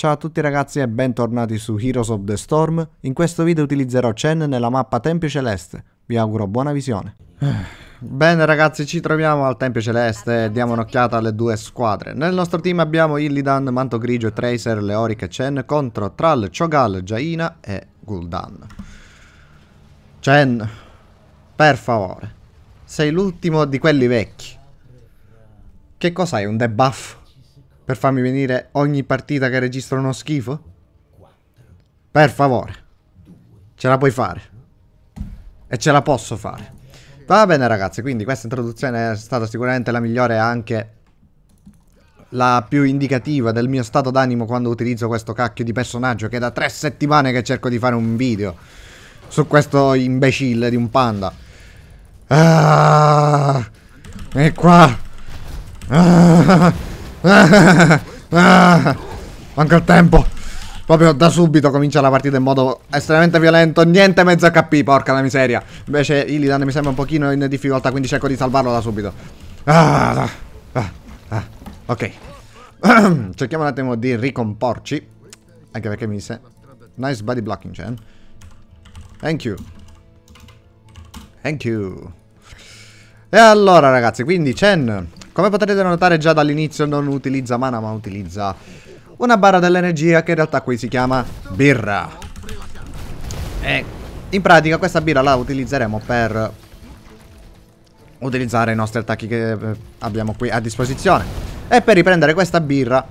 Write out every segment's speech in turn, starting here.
Ciao a tutti ragazzi e bentornati su Heroes of the Storm. In questo video utilizzerò Chen nella mappa Tempio Celeste. Vi auguro buona visione. Bene ragazzi, ci troviamo al Tempio Celeste e diamo un'occhiata alle due squadre. Nel nostro team abbiamo Illidan, Manto Grigio, Tracer, Leoric e Chen contro Tral, Chogal, Jaina e Gul'dan. Chen, per favore, sei l'ultimo di quelli vecchi. Che cos'hai, un debuff? Per farmi venire ogni partita che registro uno schifo? Per favore. Ce la puoi fare. E ce la posso fare. Va bene ragazzi, quindi questa introduzione è stata sicuramente la migliore e anche la più indicativa del mio stato d'animo quando utilizzo questo cacchio di personaggio che è da tre settimane che cerco di fare un video su questo imbecille di un panda. Ah, e qua. Ah. Ah, manca il tempo. Proprio da subito comincia la partita in modo estremamente violento. Niente mezzo HP, porca la miseria. Invece Illidan mi sembra un pochino in difficoltà, quindi cerco di salvarlo da subito. Ah, ah, ah. ah. Ok. Cerchiamo un attimo di ricomporci. Anche perché mi se... Nice body blocking, Chen. Thank you. Thank you. E allora, ragazzi, quindi Chen come potrete notare già dall'inizio non utilizza mana ma utilizza una barra dell'energia che in realtà qui si chiama birra. E in pratica questa birra la utilizzeremo per utilizzare i nostri attacchi che eh, abbiamo qui a disposizione. E per riprendere questa birra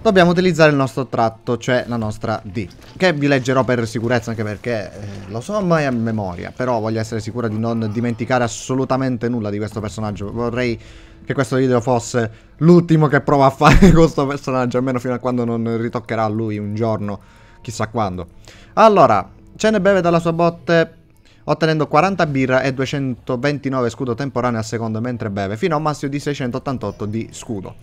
dobbiamo utilizzare il nostro tratto, cioè la nostra D. Che vi leggerò per sicurezza, anche perché eh, lo so mai a memoria, però voglio essere sicura di non dimenticare assolutamente nulla di questo personaggio. Vorrei che questo video fosse l'ultimo che provo a fare con questo personaggio, almeno fino a quando non ritoccherà lui un giorno, chissà quando. Allora, ce ne beve dalla sua botte ottenendo 40 birra e 229 scudo temporaneo a secondo mentre beve, fino a un massimo di 688 di scudo.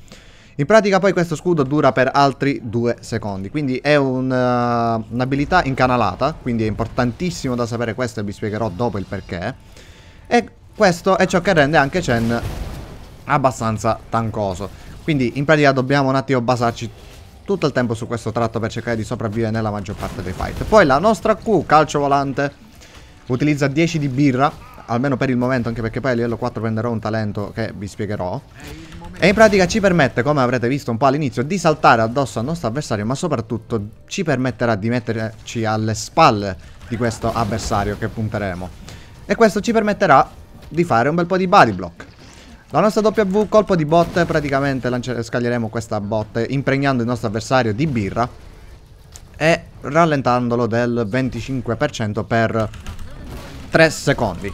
In pratica poi questo scudo dura per altri due secondi, quindi è eh, un'abilità uh, un incanalata, quindi è importantissimo da sapere questo e vi spiegherò dopo il perché. E questo è ciò che rende anche Chen abbastanza tancoso. Quindi in pratica dobbiamo un attimo basarci tutto il tempo su questo tratto per cercare di sopravvivere nella maggior parte dei fight. Poi la nostra Q, calcio volante, utilizza 10 di birra, almeno per il momento, anche perché poi a livello 4 prenderò un talento che vi spiegherò. E in pratica ci permette, come avrete visto un po' all'inizio, di saltare addosso al nostro avversario, ma soprattutto ci permetterà di metterci alle spalle di questo avversario che punteremo. E questo ci permetterà di fare un bel po' di body block. La nostra W colpo di botte, praticamente scaglieremo questa botte impregnando il nostro avversario di birra e rallentandolo del 25% per 3 secondi.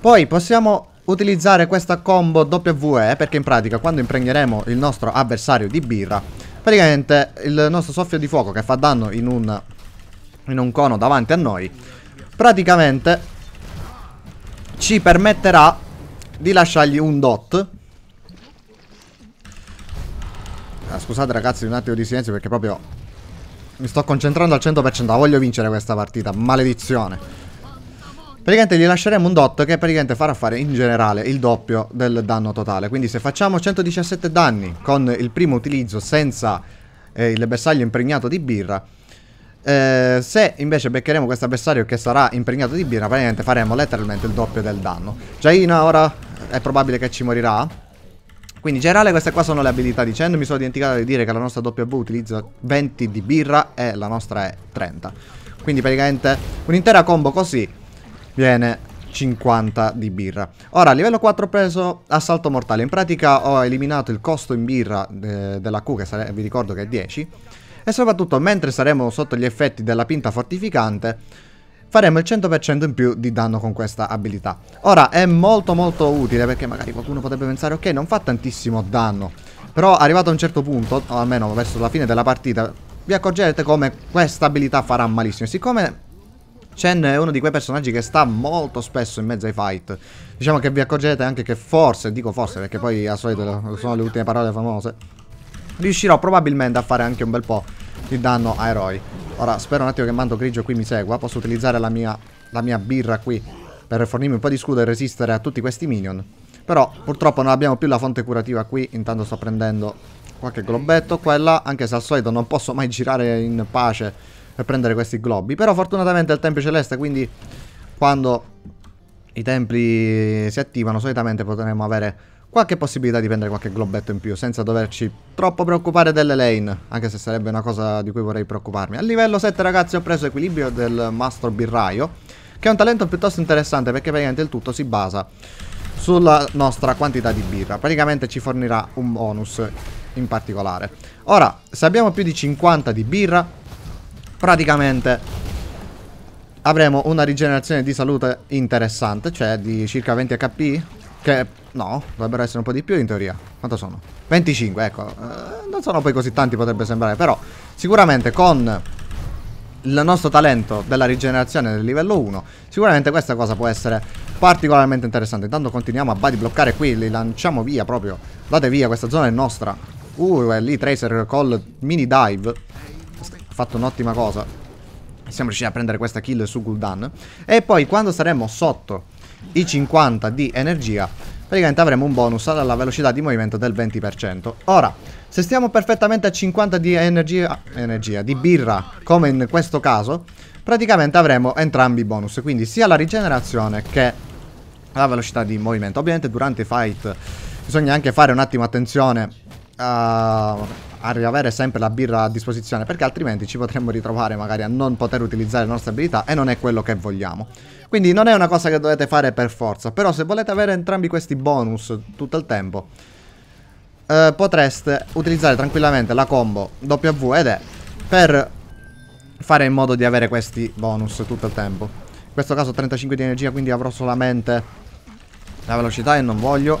Poi possiamo utilizzare questa combo WE perché in pratica quando impregneremo il nostro avversario di birra praticamente il nostro soffio di fuoco che fa danno in un, in un cono davanti a noi praticamente ci permetterà di lasciargli un dot ah, scusate ragazzi un attimo di silenzio perché proprio mi sto concentrando al 100% voglio vincere questa partita maledizione praticamente gli lasceremo un dot che praticamente farà fare in generale il doppio del danno totale. Quindi se facciamo 117 danni con il primo utilizzo senza eh, il bersaglio impregnato di birra, eh, se invece beccheremo questo avversario che sarà impregnato di birra, praticamente faremo letteralmente il doppio del danno. Jaina ora è probabile che ci morirà. Quindi in generale queste qua sono le abilità dicendo, mi sono dimenticato di dire che la nostra W utilizza 20 di birra e la nostra è 30. Quindi praticamente un'intera combo così viene 50 di birra. Ora, livello 4 ho preso assalto mortale. In pratica ho eliminato il costo in birra eh, della Q, che vi ricordo che è 10. E soprattutto, mentre saremo sotto gli effetti della pinta fortificante, faremo il 100% in più di danno con questa abilità. Ora, è molto molto utile, perché magari qualcuno potrebbe pensare, ok, non fa tantissimo danno. Però arrivato a un certo punto, o almeno verso la fine della partita, vi accorgerete come questa abilità farà malissimo. Siccome Chen è uno di quei personaggi che sta molto spesso in mezzo ai fight. Diciamo che vi accorgerete anche che forse, dico forse perché poi al solito sono le ultime parole famose, riuscirò probabilmente a fare anche un bel po' di danno a eroi. Ora spero un attimo che Manto Grigio qui mi segua, posso utilizzare la mia, la mia birra qui per fornirmi un po' di scudo e resistere a tutti questi minion. Però purtroppo non abbiamo più la fonte curativa qui, intanto sto prendendo qualche globetto, quella, anche se al solito non posso mai girare in pace per prendere questi globi. Però fortunatamente è il Tempio Celeste, quindi quando i templi si attivano solitamente potremo avere qualche possibilità di prendere qualche globetto in più senza doverci troppo preoccupare delle lane, anche se sarebbe una cosa di cui vorrei preoccuparmi. A livello 7 ragazzi ho preso equilibrio del mastro birraio, che è un talento piuttosto interessante perché praticamente il tutto si basa sulla nostra quantità di birra, praticamente ci fornirà un bonus in particolare. Ora, se abbiamo più di 50 di birra, praticamente avremo una rigenerazione di salute interessante, cioè di circa 20 HP, che no, dovrebbero essere un po' di più in teoria. Quanto sono? 25, ecco. Eh, non sono poi così tanti potrebbe sembrare, però sicuramente con il nostro talento della rigenerazione del livello 1, sicuramente questa cosa può essere particolarmente interessante. Intanto continuiamo a body bloccare qui, li lanciamo via proprio. Date via, questa zona è nostra. Uh, è lì Tracer col mini dive. Ha fatto un'ottima cosa. Siamo riusciti a prendere questa kill su Gul'dan. E poi quando saremo sotto i 50 di energia, praticamente avremo un bonus alla velocità di movimento del 20%. Ora, se stiamo perfettamente a 50 di energia, energia di birra, come in questo caso, praticamente avremo entrambi i bonus, quindi sia la rigenerazione che la velocità di movimento. Ovviamente durante i fight bisogna anche fare un attimo attenzione a avere sempre la birra a disposizione perché altrimenti ci potremmo ritrovare magari a non poter utilizzare le nostre abilità e non è quello che vogliamo. Quindi non è una cosa che dovete fare per forza, però se volete avere entrambi questi bonus tutto il tempo eh, potreste utilizzare tranquillamente la combo W ed E per fare in modo di avere questi bonus tutto il tempo. In questo caso 35 di energia quindi avrò solamente la velocità e non voglio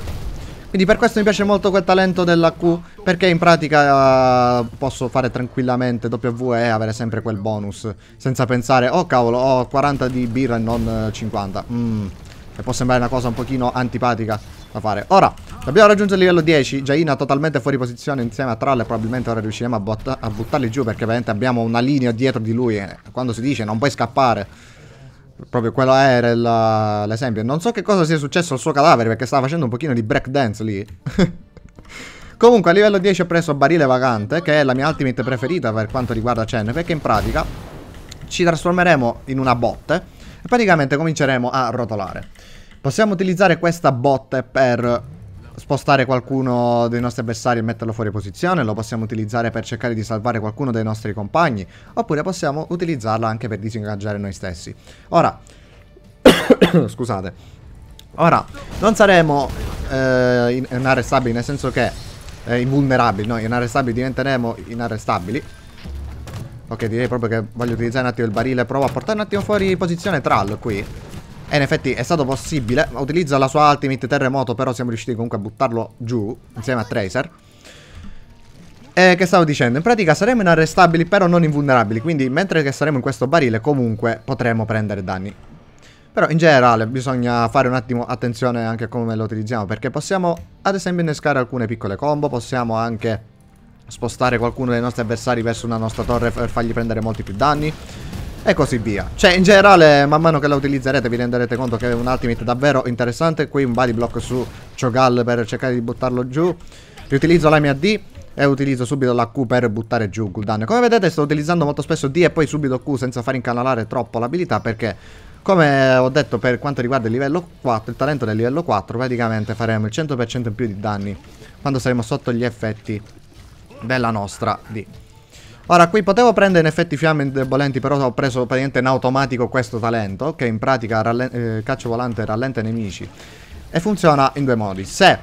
quindi per questo mi piace molto quel talento della Q, perché in pratica uh, posso fare tranquillamente W e avere sempre quel bonus, senza pensare, oh cavolo, ho 40 di birra e non 50. Eh, mm. E può sembrare una cosa un pochino antipatica da fare. Ora, dobbiamo raggiungere il livello 10. Jaina totalmente fuori posizione insieme a Troll. E Probabilmente ora riusciremo a, a buttarli giù perché ovviamente abbiamo una linea dietro di lui. Eh. Quando si dice non puoi scappare. Proprio quello era la, eh, l'esempio. Non so che cosa sia successo al suo cadavere perché stava facendo un pochino di breakdance lì. Comunque a livello 10 ho preso Barile Vagante che è la mia ultimate preferita per quanto riguarda Chen perché in pratica ci trasformeremo in una botte e praticamente cominceremo a rotolare. Possiamo utilizzare questa botte per spostare qualcuno dei nostri avversari e metterlo fuori posizione, lo possiamo utilizzare per cercare di salvare qualcuno dei nostri compagni, oppure possiamo utilizzarla anche per disingaggiare noi stessi. Ora, scusate, ora non saremo eh, inarrestabili, nel senso che eh, invulnerabili, noi inarrestabili diventeremo inarrestabili. Ok, direi proprio che voglio utilizzare un attimo il barile, provo a portare un attimo fuori posizione Trall qui. E in effetti è stato possibile. Utilizza la sua ultimate terremoto, però siamo riusciti comunque a buttarlo giù, insieme a Tracer. E che stavo dicendo? In pratica saremo inarrestabili, però non invulnerabili. Quindi, mentre che saremo in questo barile, comunque potremo prendere danni. Però in generale bisogna fare un attimo attenzione anche a come lo utilizziamo, perché possiamo ad esempio innescare alcune piccole combo, possiamo anche spostare qualcuno dei nostri avversari verso una nostra torre per fargli prendere molti più danni e così via. Cioè, in generale, man mano che la utilizzerete vi renderete conto che è un ultimate davvero interessante. Qui un body block su Chogal per cercare di buttarlo giù. Riutilizzo la mia D e utilizzo subito la Q per buttare giù cooldown. Come vedete sto utilizzando molto spesso D e poi subito Q senza far incanalare troppo l'abilità perché... Come ho detto per quanto riguarda il livello 4, il talento del livello 4, praticamente faremo il 100% in più di danni quando saremo sotto gli effetti della nostra D. Ora, qui potevo prendere in effetti fiamme indebolenti, però ho preso praticamente in automatico questo talento, che in pratica eh, calcio volante rallenta i nemici. E funziona in due modi. Se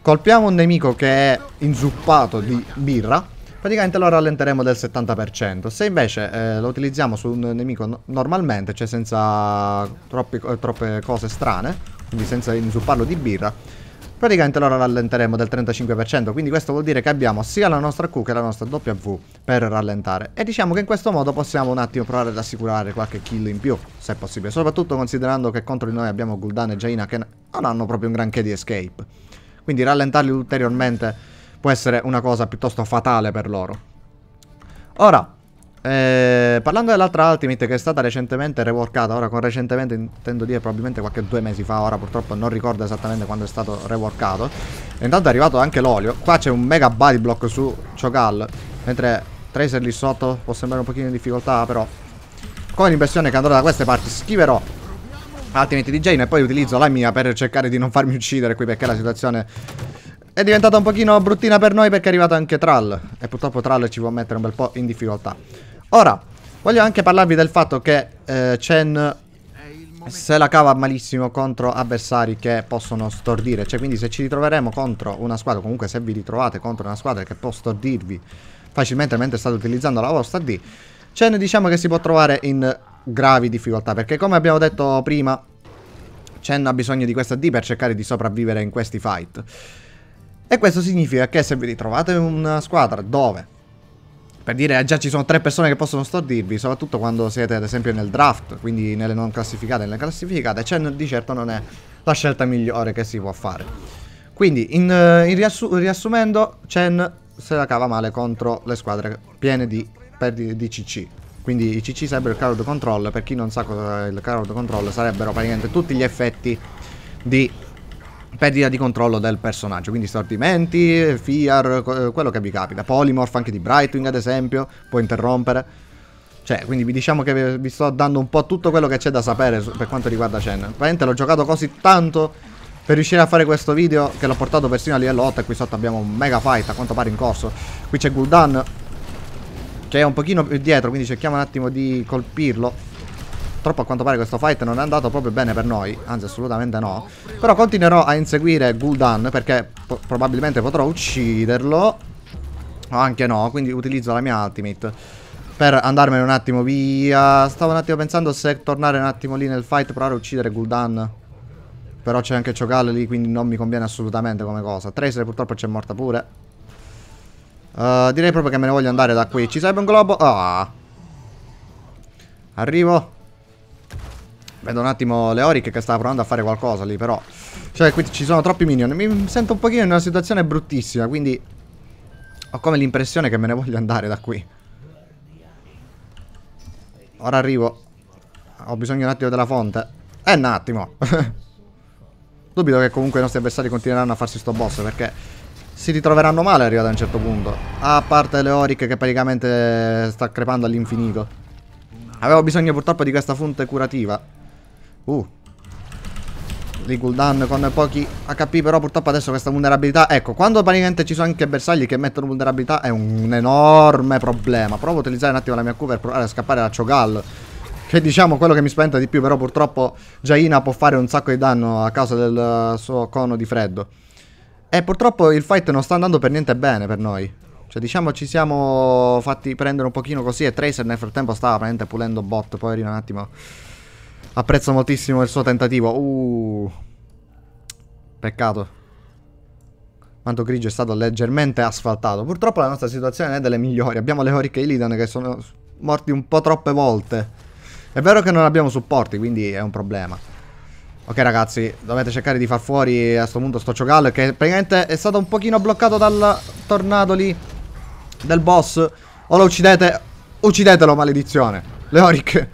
colpiamo un nemico che è inzuppato di birra, praticamente lo rallenteremo del 70%. Se invece eh, lo utilizziamo su un nemico no normalmente, cioè senza troppi, eh, troppe cose strane, quindi senza inzupparlo di birra, praticamente lo rallenteremo del 35%, quindi questo vuol dire che abbiamo sia la nostra Q che la nostra W per rallentare. E diciamo che in questo modo possiamo un attimo provare ad assicurare qualche kill in più, se possibile, soprattutto considerando che contro di noi abbiamo Gul'dan e Jaina che non hanno proprio un granché di escape. Quindi rallentarli ulteriormente può essere una cosa piuttosto fatale per loro. Ora, eh, parlando dell'altra Ultimate che è stata recentemente reworkata, ora con recentemente intendo dire probabilmente qualche due mesi fa, ora purtroppo non ricordo esattamente quando è stato reworkato. E intanto è arrivato anche l'olio, qua c'è un mega body block su Chogal, mentre Tracer lì sotto può sembrare un pochino in difficoltà però. Come l'impressione che andrò da queste parti, schiverò Ultimate di Jane e poi utilizzo la mia per cercare di non farmi uccidere qui perché la situazione è diventata un pochino bruttina per noi perché è arrivato anche Trall e purtroppo Trall ci può mettere un bel po' in difficoltà. Ora, voglio anche parlarvi del fatto che eh, Chen se la cava malissimo contro avversari che possono stordire. Cioè, quindi se ci ritroveremo contro una squadra, comunque se vi ritrovate contro una squadra che può stordirvi facilmente mentre state utilizzando la vostra D, Chen diciamo che si può trovare in gravi difficoltà. Perché come abbiamo detto prima, Chen ha bisogno di questa D per cercare di sopravvivere in questi fight. E questo significa che se vi ritrovate in una squadra dove per dire, già ci sono tre persone che possono stordirvi, soprattutto quando siete ad esempio nel draft, quindi nelle non classificate e nelle classificate, cioè di certo non è la scelta migliore che si può fare. Quindi, in, eh, in riassu riassumendo, Chen se la cava male contro le squadre piene di, di, di CC. Quindi i CC sarebbero il crowd control, per chi non sa cosa è il crowd control, sarebbero praticamente tutti gli effetti di perdita di controllo del personaggio, quindi stordimenti, fear, quello che vi capita, polymorph anche di Brightwing ad esempio, può interrompere. Cioè, quindi vi diciamo che vi sto dando un po' tutto quello che c'è da sapere per quanto riguarda Chen. Praticamente l'ho giocato così tanto per riuscire a fare questo video che l'ho portato persino a livello 8 e qui sotto abbiamo un mega fight a quanto pare in corso. Qui c'è Gul'dan che è un pochino più dietro, quindi cerchiamo un attimo di colpirlo. Purtroppo a quanto pare questo fight non è andato proprio bene per noi, anzi assolutamente no. Però continuerò a inseguire Gul'dan perché po probabilmente potrò ucciderlo. O anche no, quindi utilizzo la mia ultimate per andarmene un attimo via. Stavo un attimo pensando se tornare un attimo lì nel fight, provare a uccidere Gul'dan. Però c'è anche Chogal lì, quindi non mi conviene assolutamente come cosa. Tracer purtroppo c'è morta pure. Uh, direi proprio che me ne voglio andare da qui. Ci sarebbe un globo? Ah! Arrivo. Vedo un attimo Leoric che stava provando a fare qualcosa lì, però... Cioè, qui ci sono troppi minion. Mi sento un pochino in una situazione bruttissima, quindi... Ho come l'impressione che me ne voglio andare da qui. Ora arrivo. Ho bisogno un attimo della fonte. Eh, un attimo. Dubito che comunque i nostri avversari continueranno a farsi sto boss, perché... Si ritroveranno male arrivati a un certo punto. A parte Leoric che praticamente sta crepando all'infinito. Avevo bisogno purtroppo di questa fonte curativa. Uh. Di cooldown con pochi HP, però purtroppo adesso questa vulnerabilità... Ecco, quando praticamente ci sono anche bersagli che mettono vulnerabilità è un enorme problema. Provo a utilizzare un attimo la mia Q per provare a scappare da Chogal. Che diciamo quello che mi spaventa di più, però purtroppo Jaina può fare un sacco di danno a causa del suo cono di freddo. E purtroppo il fight non sta andando per niente bene per noi. Cioè diciamo ci siamo fatti prendere un pochino così e Tracer nel frattempo stava praticamente pulendo bot, poverino un attimo... Apprezzo moltissimo il suo tentativo. Uh. Peccato. Manto grigio è stato leggermente asfaltato. Purtroppo la nostra situazione non è delle migliori. Abbiamo le e Illidan che sono morti un po' troppe volte. È vero che non abbiamo supporti, quindi è un problema. Ok ragazzi, dovete cercare di far fuori a questo punto sto ciocallo che praticamente è stato un pochino bloccato dal tornado lì del boss. O lo uccidete, uccidetelo maledizione. Le Horic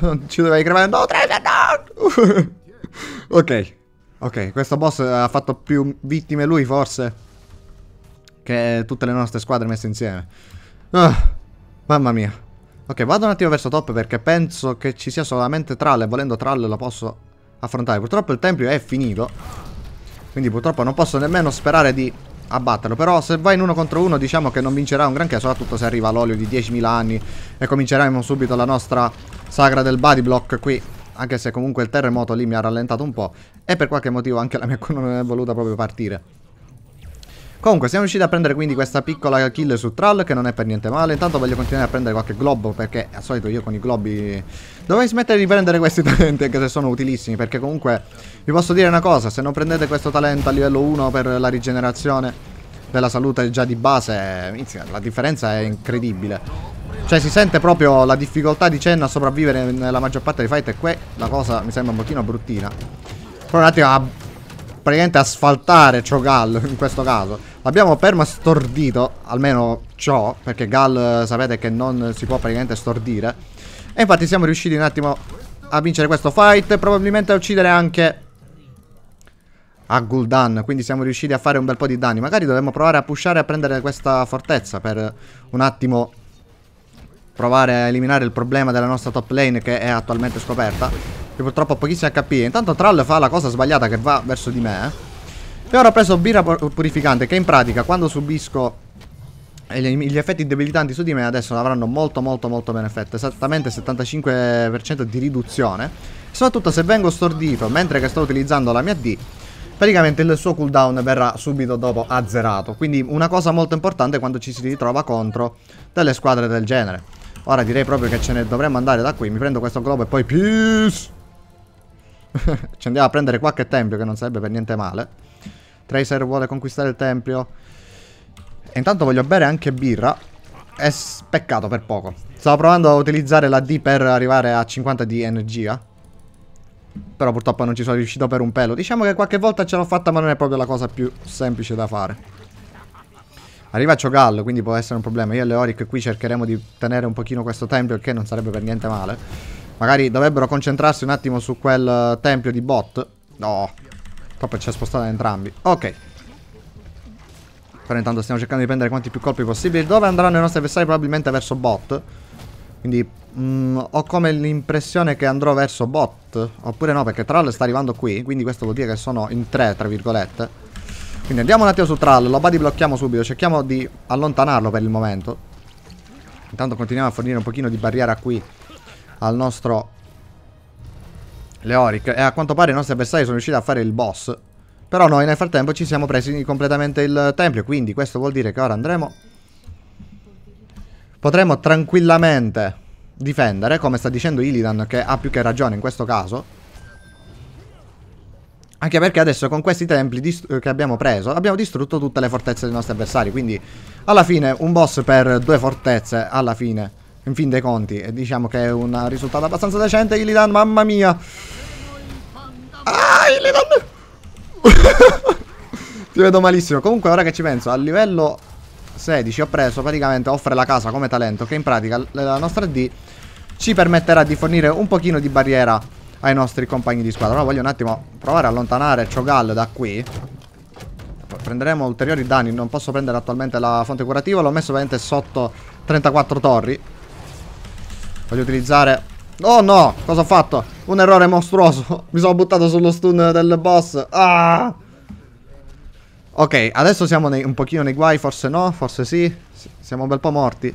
non Ci dovevi credere. No, Trevian, no! ok. Ok, questo boss ha fatto più vittime lui, forse, che tutte le nostre squadre messe insieme. Ah, mamma mia. Ok, vado un attimo verso top perché penso che ci sia solamente Trall e volendo Trall lo posso affrontare. Purtroppo il tempio è finito, quindi purtroppo non posso nemmeno sperare di abbatterlo. Però se vai in uno contro uno diciamo che non vincerà un granché, soprattutto se arriva l'olio di 10.000 anni e cominceremo subito la nostra sagra del body block qui anche se comunque il terremoto lì mi ha rallentato un po' e per qualche motivo anche la mia colonna non è voluta proprio partire. Comunque siamo riusciti a prendere quindi questa piccola kill su Trall che non è per niente male, intanto voglio continuare a prendere qualche globo perché al solito io con i globi dovrei smettere di prendere questi talenti anche se sono utilissimi perché comunque vi posso dire una cosa, se non prendete questo talento a livello 1 per la rigenerazione della salute già di base, la differenza è incredibile. Cioè si sente proprio la difficoltà di Chen a sopravvivere nella maggior parte dei fight e qui la cosa mi sembra un pochino bruttina. Però un attimo a praticamente asfaltare ciò Gal in questo caso. L'abbiamo perma stordito, almeno ciò, perché Gal eh, sapete che non si può praticamente stordire. E infatti siamo riusciti un attimo a vincere questo fight, probabilmente a uccidere anche a Gul'dan Quindi siamo riusciti a fare un bel po' di danni Magari dovremmo provare a pushare a prendere questa fortezza Per un attimo provare a eliminare il problema della nostra top lane Che è attualmente scoperta Che purtroppo ha pochissimi HP Intanto Troll fa la cosa sbagliata che va verso di me eh. E ora ho preso birra purificante Che in pratica quando subisco gli effetti debilitanti su di me adesso avranno molto molto molto bene effetto Esattamente 75% di riduzione Soprattutto se vengo stordito mentre che sto utilizzando la mia D praticamente il suo cooldown verrà subito dopo azzerato. Quindi una cosa molto importante quando ci si ritrova contro delle squadre del genere. Ora direi proprio che ce ne dovremmo andare da qui. Mi prendo questo globo e poi peace! ci andiamo a prendere qualche tempio che non sarebbe per niente male. Tracer vuole conquistare il tempio. E intanto voglio bere anche birra. È peccato per poco. Stavo provando a utilizzare la D per arrivare a 50 di energia. Però purtroppo non ci sono riuscito per un pelo. Diciamo che qualche volta ce l'ho fatta, ma non è proprio la cosa più semplice da fare. Arriva Ciogallo, quindi può essere un problema. Io e Leoric qui cercheremo di tenere un pochino questo tempio, il che non sarebbe per niente male. Magari dovrebbero concentrarsi un attimo su quel eh, tempio di bot. No, troppo ci ha spostato entrambi. Ok. Però intanto stiamo cercando di prendere quanti più colpi possibili. Dove andranno i nostri avversari? Probabilmente verso bot. Quindi mh, mm, ho come l'impressione che andrò verso bot. Oppure no, perché Trall sta arrivando qui. Quindi questo vuol dire che sono in tre, tra virgolette. Quindi andiamo un attimo su Trall. Lo body blocchiamo subito. Cerchiamo di allontanarlo per il momento. Intanto continuiamo a fornire un pochino di barriera qui al nostro Leoric. E a quanto pare i nostri avversari sono riusciti a fare il boss. Però noi nel frattempo ci siamo presi completamente il tempio. Quindi questo vuol dire che ora andremo potremmo tranquillamente difendere, come sta dicendo Illidan, che ha più che ragione in questo caso. Anche perché adesso con questi templi eh, che abbiamo preso abbiamo distrutto tutte le fortezze dei nostri avversari, quindi alla fine un boss per due fortezze, alla fine, in fin dei conti, diciamo che è un risultato abbastanza decente, Illidan, mamma mia! Ah, Illidan! Ti vedo malissimo, comunque ora che ci penso, a livello 16 ho preso praticamente offre la casa come talento che in pratica la nostra D ci permetterà di fornire un pochino di barriera ai nostri compagni di squadra. Ora voglio un attimo provare a allontanare Chogal da qui. Prenderemo ulteriori danni, non posso prendere attualmente la fonte curativa, l'ho messo ovviamente sotto 34 torri. Voglio utilizzare... Oh no, cosa ho fatto? Un errore mostruoso, mi sono buttato sullo stun del boss. Ah! Ok, adesso siamo nei, un pochino nei guai, forse no, forse sì. S siamo un bel po' morti.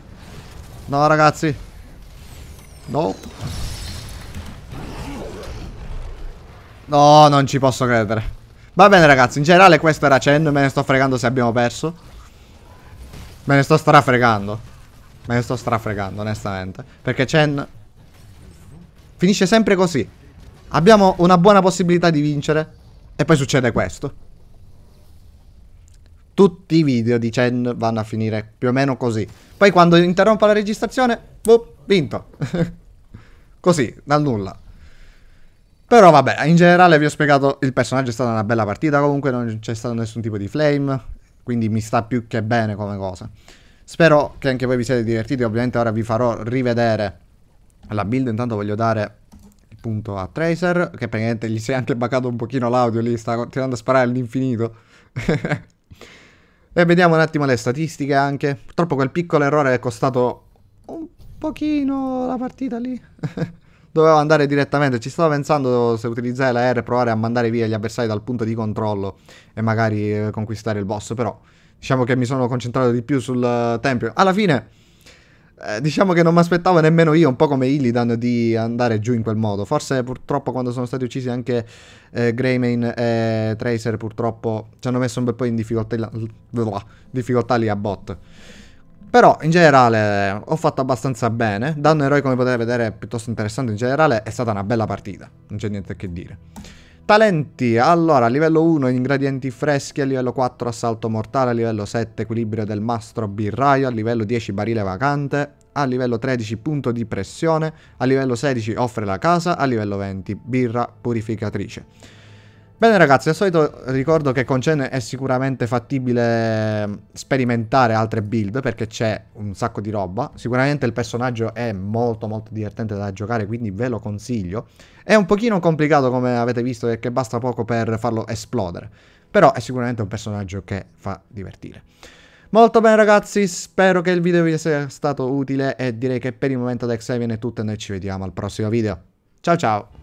No, ragazzi. No. No, non ci posso credere. Va bene, ragazzi, in generale questo era Chen, me ne sto fregando se abbiamo perso. Me ne sto strafregando. Me ne sto strafregando, onestamente. Perché Chen... Finisce sempre così. Abbiamo una buona possibilità di vincere. E poi succede questo tutti i video di Chen vanno a finire più o meno così. Poi quando interrompo la registrazione, boh, vinto. così, dal nulla. Però vabbè, in generale vi ho spiegato, il personaggio è stata una bella partita comunque, non c'è stato nessun tipo di flame, quindi mi sta più che bene come cosa. Spero che anche voi vi siete divertiti, ovviamente ora vi farò rivedere la build, intanto voglio dare il punto a Tracer, che praticamente gli si è anche baccato un pochino l'audio lì, sta continuando a sparare all'infinito. E vediamo un attimo le statistiche anche. Purtroppo quel piccolo errore è costato un pochino la partita lì. Dovevo andare direttamente, ci stavo pensando se utilizzare la R e provare a mandare via gli avversari dal punto di controllo e magari eh, conquistare il boss, però diciamo che mi sono concentrato di più sul eh, tempio. Alla fine eh, diciamo che non mi aspettavo nemmeno io, un po' come Illidan, di andare giù in quel modo. Forse purtroppo quando sono stati uccisi anche eh, Greymane e Tracer, purtroppo ci hanno messo un bel po' in difficoltà, difficoltà lì a bot. Però in generale ho fatto abbastanza bene. Danno eroi come potete vedere è piuttosto interessante in generale. È stata una bella partita. Non c'è niente che dire. Talenti, allora, livello 1 ingredienti freschi, a livello 4 assalto mortale, a livello 7 equilibrio del mastro birraio, a livello 10 barile vacante, a livello 13 punto di pressione, a livello 16 offre la casa, a livello 20 birra purificatrice. Bene ragazzi, al solito ricordo che con Chen è sicuramente fattibile sperimentare altre build perché c'è un sacco di roba. Sicuramente il personaggio è molto molto divertente da giocare, quindi ve lo consiglio. È un pochino complicato come avete visto perché basta poco per farlo esplodere, però è sicuramente un personaggio che fa divertire. Molto bene ragazzi, spero che il video vi sia stato utile e direi che per il momento da Xavier è tutto e noi ci vediamo al prossimo video. Ciao ciao!